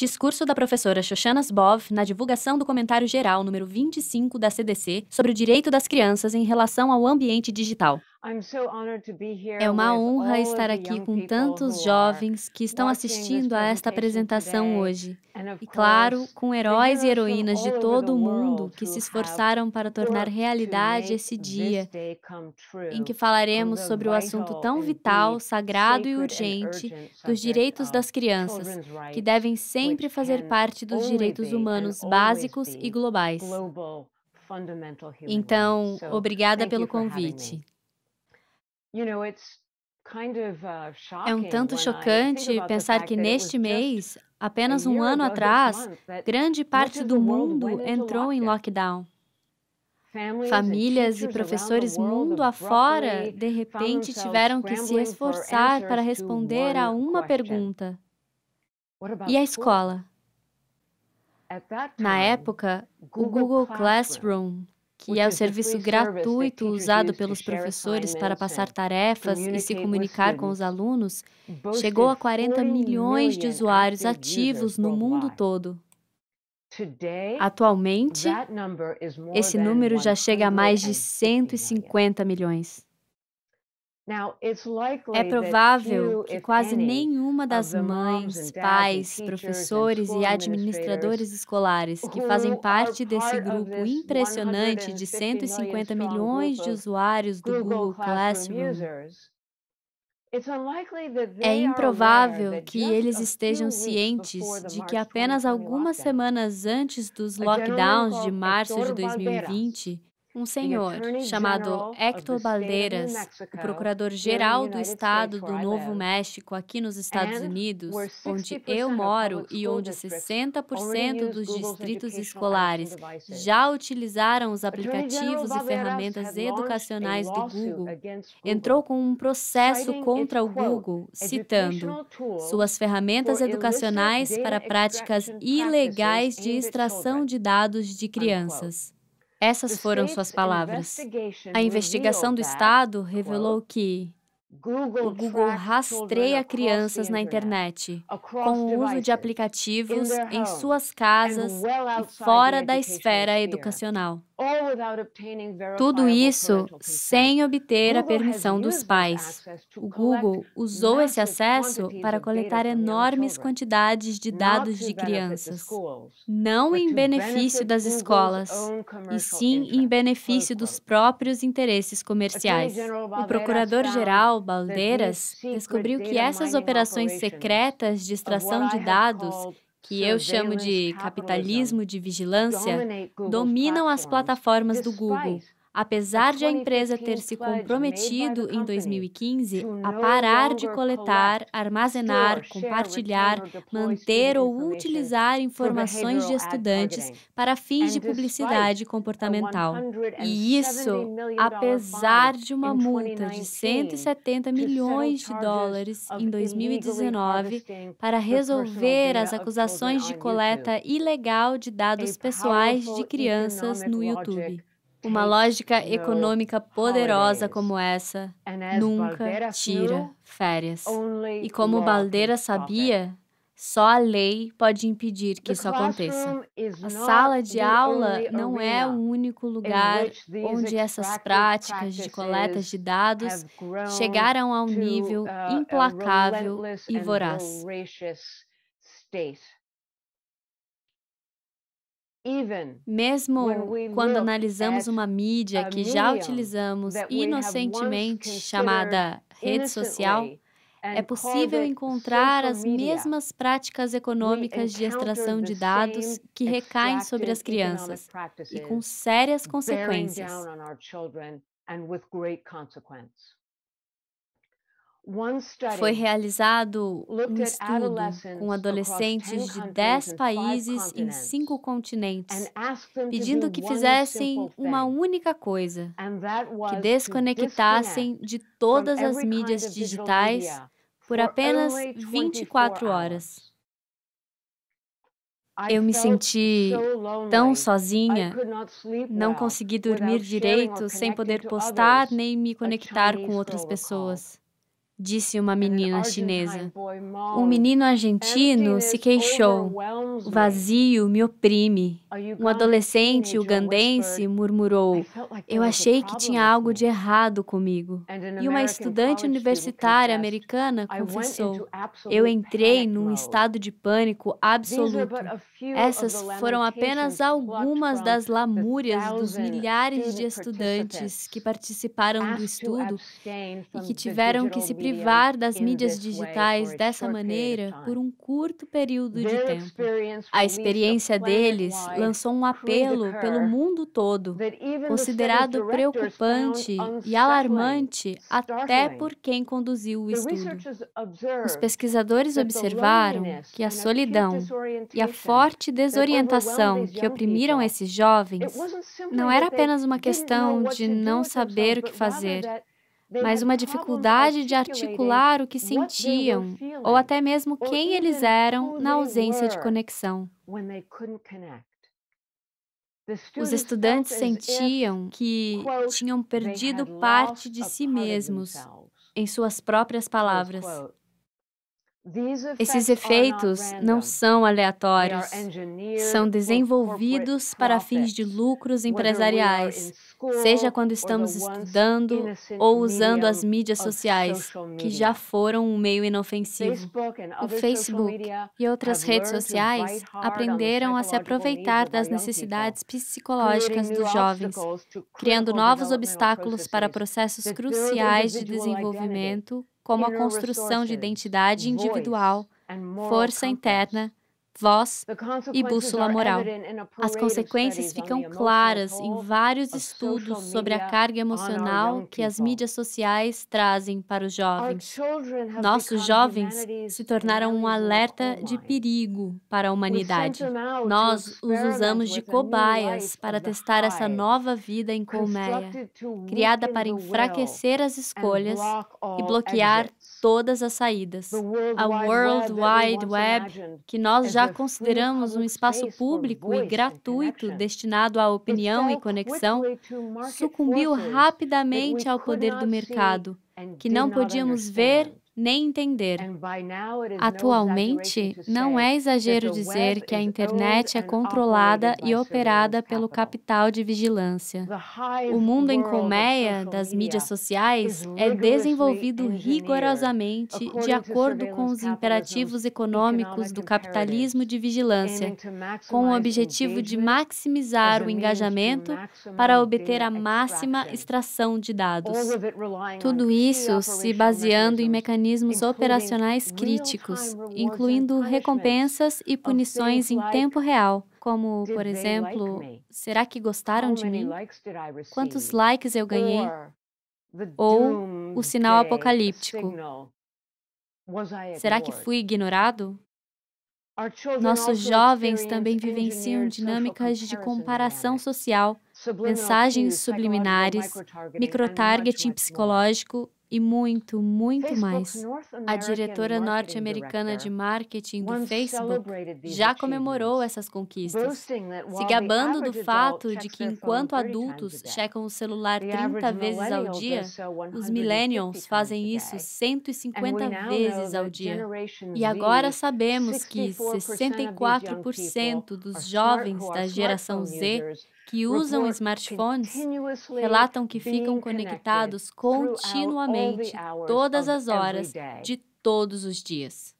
Discurso da professora Shoshana Sbov na divulgação do comentário geral número 25 da CDC sobre o direito das crianças em relação ao ambiente digital. É uma honra estar aqui com tantos jovens que estão assistindo a esta apresentação hoje. E, claro, com heróis e heroínas de todo o mundo que se esforçaram para tornar realidade esse dia em que falaremos sobre o assunto tão vital, sagrado e urgente dos direitos das crianças, que devem sempre fazer parte dos direitos humanos básicos e globais. Então, obrigada pelo convite. Uh, é um tanto chocante pensar que neste mês, apenas um ano atrás, grande parte do mundo entrou em lockdown. Famílias e professores mundo afora, de repente, tiveram que se esforçar para responder a uma pergunta: e a escola? Na época, o Google Classroom que é o serviço gratuito usado pelos professores para passar tarefas e se comunicar com os alunos, chegou a 40 milhões de usuários ativos no mundo todo. Atualmente, esse número já chega a mais de 150 milhões. É provável que quase nenhuma das mães, pais, professores e administradores escolares que fazem parte desse grupo impressionante de 150 milhões de usuários do Google Classroom é improvável que eles estejam cientes de que apenas algumas semanas antes dos lockdowns de março de 2020, um senhor chamado Hector Balderas, o procurador-geral do Estado do Novo México aqui nos Estados Unidos, onde eu moro e onde 60% dos distritos escolares já utilizaram os aplicativos e ferramentas educacionais do Google, entrou com um processo contra o Google, citando suas ferramentas educacionais para práticas ilegais de extração de dados de crianças. Essas foram suas palavras. A investigação do Estado revelou que Google, Google rastreia crianças na internet, com o uso de aplicativos em suas casas e fora da esfera educacional. Tudo isso sem obter a permissão dos pais. O Google usou esse acesso para coletar enormes quantidades de dados de crianças, não em benefício das escolas, e sim em benefício dos próprios interesses comerciais. O procurador-geral Val Baldeiras descobriu que essas operações secretas de extração de dados que eu chamo de capitalismo de vigilância, dominam as plataformas do Google, Apesar de a empresa ter se comprometido em 2015 a parar de coletar, armazenar, compartilhar, então, manter ou utilizar informações de estudantes para fins de publicidade comportamental. E isso, apesar de uma multa de 170 milhões de dólares em 2019 para resolver as acusações de coleta ilegal de dados pessoais de crianças no YouTube. Uma lógica econômica poderosa como essa nunca tira férias. E como Baldeira sabia, só a lei pode impedir que isso aconteça. A sala de aula não é o único lugar onde essas práticas de coleta de dados chegaram a um nível implacável e voraz. Mesmo quando analisamos uma mídia que já utilizamos inocentemente chamada rede social, é possível encontrar as mesmas práticas econômicas de extração de dados que recaem sobre as crianças e com sérias consequências. Foi realizado um estudo com adolescentes de 10 países em cinco continentes, pedindo que fizessem uma única coisa: que desconectassem de todas as mídias digitais por apenas 24 horas. Eu me senti tão sozinha, não consegui dormir direito sem poder postar nem me conectar com outras pessoas disse uma menina chinesa. Um menino argentino se queixou. O vazio me oprime. Um adolescente ugandense murmurou: Eu achei que tinha algo de errado comigo. E uma estudante universitária americana confessou: Eu entrei num estado de pânico absoluto. Essas foram apenas algumas das lamúrias dos milhares de estudantes que participaram do estudo e que tiveram que se privar privar das mídias digitais dessa maneira por um curto período de tempo. A experiência deles lançou um apelo pelo mundo todo, considerado preocupante e alarmante até por quem conduziu o estudo. Os pesquisadores observaram que a solidão e a forte desorientação que oprimiram esses jovens não era apenas uma questão de não saber o que fazer, mas uma dificuldade de articular o que sentiam ou até mesmo quem eles eram na ausência de conexão. Os estudantes sentiam que tinham perdido parte de si mesmos, em suas próprias palavras. Esses efeitos não são aleatórios, são desenvolvidos para fins de lucros empresariais, seja quando estamos estudando ou usando as mídias sociais, que já foram um meio inofensivo. O Facebook e outras redes sociais aprenderam a se aproveitar das necessidades psicológicas dos jovens, criando novos obstáculos para processos cruciais de desenvolvimento como a construção de identidade individual, força interna voz e bússola moral. As consequências ficam claras em vários estudos sobre a carga emocional que as mídias sociais trazem para os jovens. Nossos jovens se tornaram um alerta de perigo para a humanidade. Nós os usamos de cobaias para testar essa nova vida em colmeia, criada para enfraquecer as escolhas e bloquear todas as saídas. A World Wide Web, que nós já já consideramos um espaço público e gratuito destinado à opinião e conexão, sucumbiu rapidamente ao poder do mercado, que não podíamos ver nem entender. Atualmente, não é exagero dizer que a internet é controlada e operada pelo capital de vigilância. O mundo em colmeia das mídias sociais é desenvolvido rigorosamente de acordo com os imperativos econômicos do capitalismo de vigilância, com o objetivo de maximizar o engajamento para obter a máxima extração de dados. Tudo isso se baseando em mecanismos mecanismos operacionais críticos, incluindo recompensas e punições em tempo real, como, por exemplo, será que gostaram de mim? Quantos likes eu ganhei? Ou o sinal apocalíptico. Será que fui ignorado? Nossos jovens também vivenciam dinâmicas de comparação social, mensagens subliminares, microtargeting psicológico e muito, muito mais. A diretora norte-americana de marketing do Facebook já comemorou essas conquistas, se gabando do fato de que enquanto adultos checam o celular 30 vezes ao dia, os millennials fazem isso 150 vezes ao dia. E agora sabemos que 64% dos jovens da geração Z que usam smartphones relatam que ficam conectados continuamente todas as horas de todos os dias.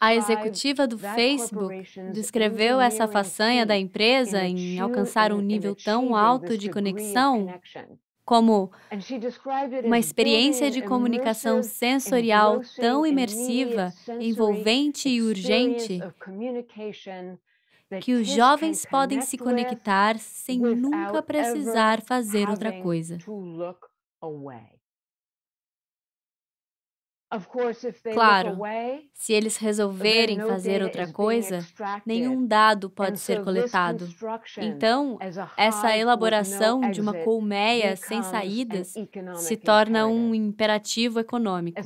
A executiva do Facebook descreveu essa façanha da empresa em alcançar um nível tão alto de conexão como uma experiência de comunicação sensorial tão imersiva, envolvente e urgente que os jovens podem se conectar sem nunca precisar fazer outra coisa. Claro, se eles resolverem fazer outra coisa, nenhum dado pode ser coletado. Então, essa elaboração de uma colmeia sem saídas se torna um imperativo econômico.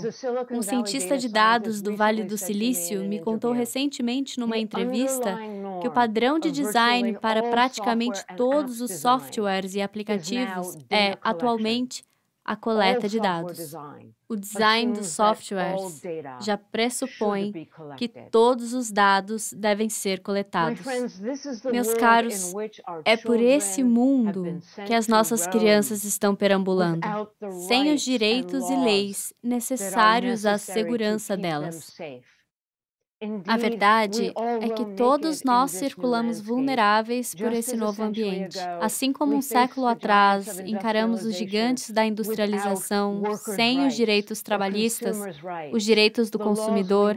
Um cientista de dados do Vale do Silício me contou recentemente numa entrevista que o padrão de design para praticamente todos os softwares e aplicativos é, atualmente, a coleta de dados. O design dos softwares já pressupõe que todos os dados devem ser coletados. Meus caros, é por esse mundo que as nossas crianças estão perambulando, sem os direitos e leis necessários à segurança delas. A verdade é que todos nós circulamos vulneráveis por esse novo ambiente. Assim como um século atrás encaramos os gigantes da industrialização sem os direitos trabalhistas, os direitos do consumidor,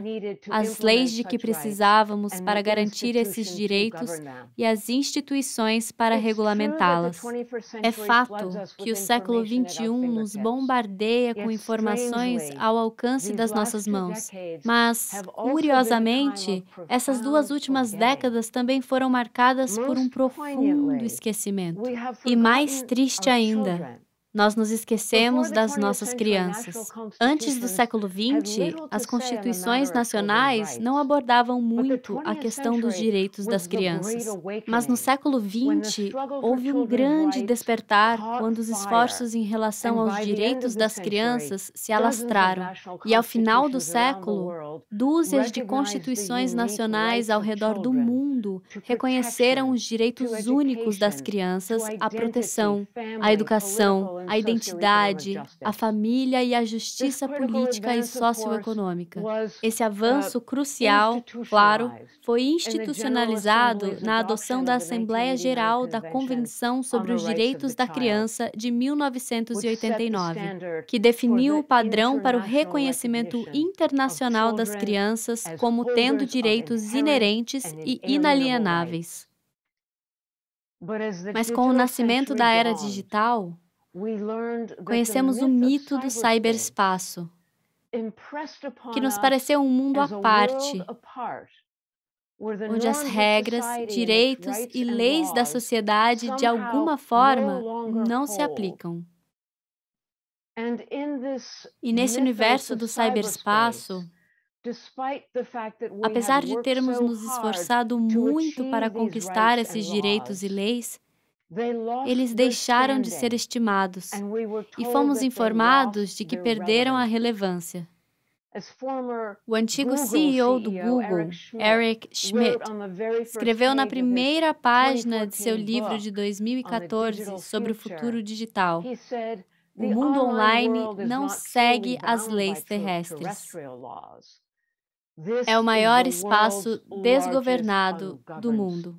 as leis de que precisávamos para garantir esses direitos e as instituições para regulamentá-las. É fato que o século XXI nos bombardeia com informações ao alcance das nossas mãos, mas, curiosamente, Curiosamente, essas duas últimas décadas também foram marcadas por um profundo esquecimento. E mais triste ainda, nós nos esquecemos das nossas crianças. Antes do século XX, as constituições nacionais não abordavam muito a questão dos direitos das crianças. Mas no século XX, houve um grande despertar quando os esforços em relação aos direitos das crianças se alastraram. E ao final do século, dúzias de constituições nacionais ao redor do mundo reconheceram os direitos únicos das crianças à proteção, à educação, a identidade, a família e a justiça política e socioeconômica. Esse uh, avanço crucial, claro, foi institucionalizado na adoção da Assembleia Geral da Convenção sobre os Direitos da Criança de 1989, que definiu o padrão para o reconhecimento internacional das crianças como tendo direitos inerentes e inalienáveis. Mas com o nascimento da era digital, Conhecemos o mito do cyberspaço, que nos pareceu um mundo à parte, onde as regras, direitos e leis da sociedade, de alguma forma, não se aplicam. E nesse universo do cyberspaço, apesar de termos nos esforçado muito para conquistar esses direitos e leis, eles deixaram de ser estimados e fomos informados de que perderam a relevância. O antigo CEO do Google, Eric Schmidt, escreveu na primeira página de seu livro de 2014 sobre o futuro digital: O mundo online não segue as leis terrestres. É o maior espaço desgovernado do mundo.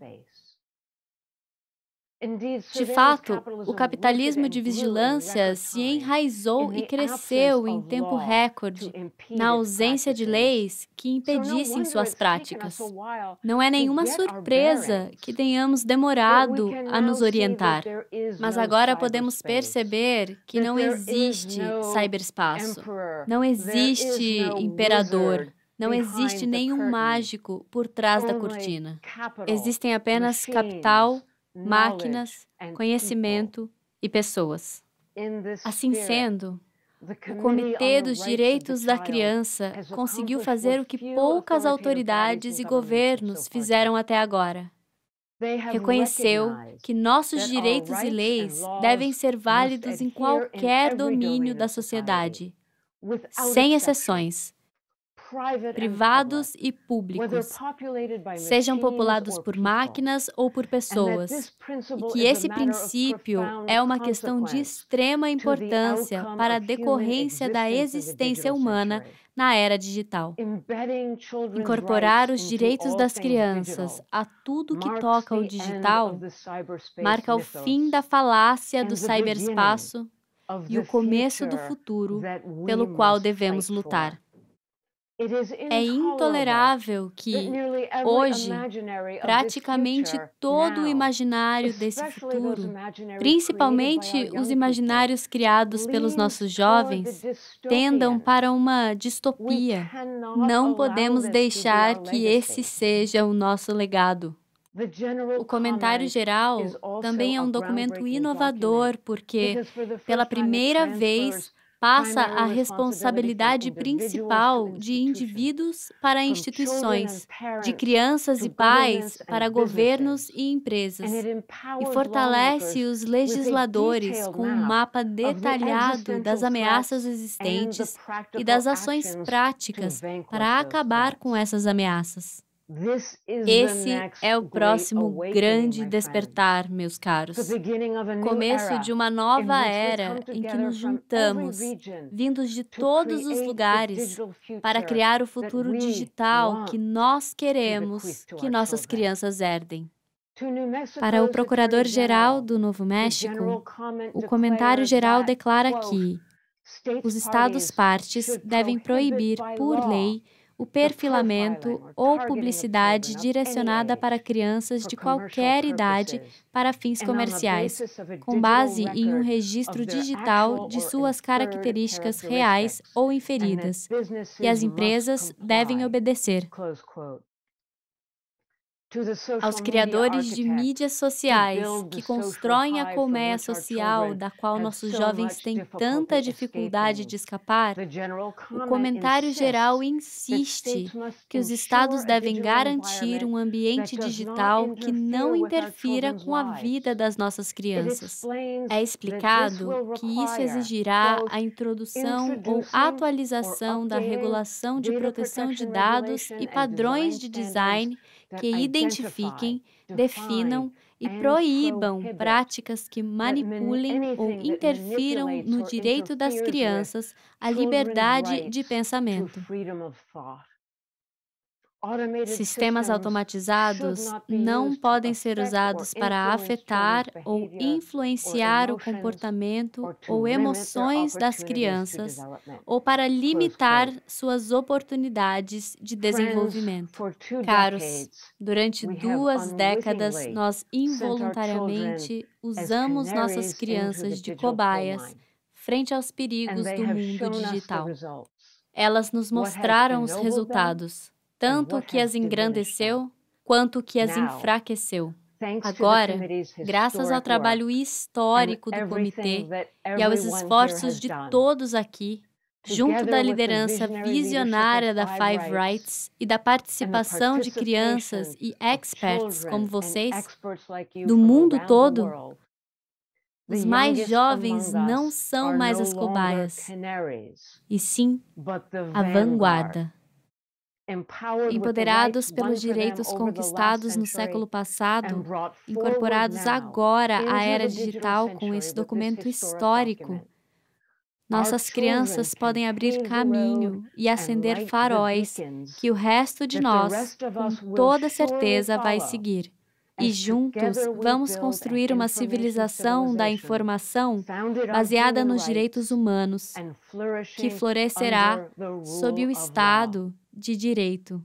De fato, o capitalismo de vigilância se enraizou e cresceu em tempo recorde, na ausência de leis que impedissem suas práticas. Não é nenhuma surpresa que tenhamos demorado a nos orientar, mas agora podemos perceber que não existe cyberspaço, não existe imperador. Não existe nenhum mágico por trás da cortina. Existem apenas capital, máquinas, conhecimento e pessoas. Assim sendo, o Comitê dos Direitos da Criança conseguiu fazer o que poucas autoridades e governos fizeram até agora. Reconheceu que nossos direitos e leis devem ser válidos em qualquer domínio da sociedade, sem exceções, privados e públicos, sejam populados por máquinas ou por pessoas, e que esse princípio é uma questão de extrema importância para a decorrência da existência humana na era digital. Incorporar os direitos das crianças a tudo que toca o digital marca o fim da falácia do cyberspaço e o começo do futuro pelo qual devemos lutar. É intolerável que, hoje, praticamente todo o imaginário desse futuro, principalmente os imaginários criados pelos nossos jovens, tendam para uma distopia. Não podemos deixar que esse seja o nosso legado. O comentário geral também é um documento inovador, porque, pela primeira vez, passa a é responsabilidade principal né, de tipo assim, indivíduos para instituições, de crianças e pais para governos e empresas, e fortalece os legisladores com um mapa detalhado das ameaças existentes e das ações práticas para acabar com essas ameaças. Esse é o próximo grande despertar, meus caros. Começo de uma nova era em que nos juntamos, vindos de todos os lugares, para criar o futuro digital que nós queremos que nossas crianças herdem. Para o Procurador-Geral do Novo México, o comentário geral declara que os Estados-partes devem proibir, por lei, o perfilamento ou publicidade direcionada para crianças de qualquer idade para fins comerciais, com base em um registro digital de suas características reais ou inferidas, e as empresas devem obedecer aos criadores de mídias sociais que constroem a colmeia social da qual nossos jovens têm tanta dificuldade de escapar, o comentário geral insiste que os estados devem garantir um ambiente digital que não interfira com a vida das nossas crianças. É explicado que isso exigirá a introdução ou atualização da regulação de proteção de dados e padrões de design que identifiquem, definam e proíbam práticas que manipulem ou interfiram no direito das crianças à liberdade de pensamento. Sistemas automatizados não podem ser usados para afetar ou influenciar o comportamento ou emoções das crianças ou para limitar suas oportunidades de desenvolvimento. Caros, durante duas décadas nós involuntariamente usamos nossas crianças de cobaias frente aos perigos do mundo digital. Elas nos mostraram os resultados tanto o que as engrandeceu quanto o que as enfraqueceu. Agora, graças ao trabalho histórico do comitê e aos esforços de todos aqui, junto da liderança visionária da Five Rights e da participação de crianças e experts como vocês, do mundo todo, os mais jovens não são mais as cobaias, e sim a vanguarda empoderados pelos direitos conquistados no século passado, incorporados agora à era digital com esse documento histórico. Nossas crianças podem abrir caminho e acender faróis que o resto de nós, com toda certeza, vai seguir. E juntos vamos construir uma civilização da informação baseada nos direitos humanos, que florescerá sob o Estado de direito,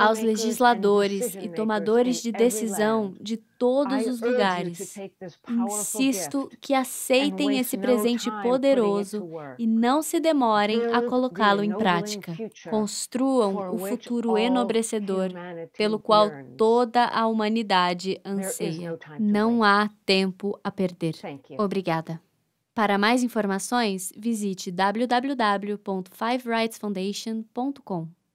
aos legisladores e tomadores de decisão de todos os lugares. Insisto que aceitem esse presente poderoso e não se demorem a colocá-lo em prática. Construam o futuro enobrecedor pelo qual toda a humanidade anseia. Não há tempo a perder. Obrigada. Para mais informações, visite www.fiverightsfoundation.com.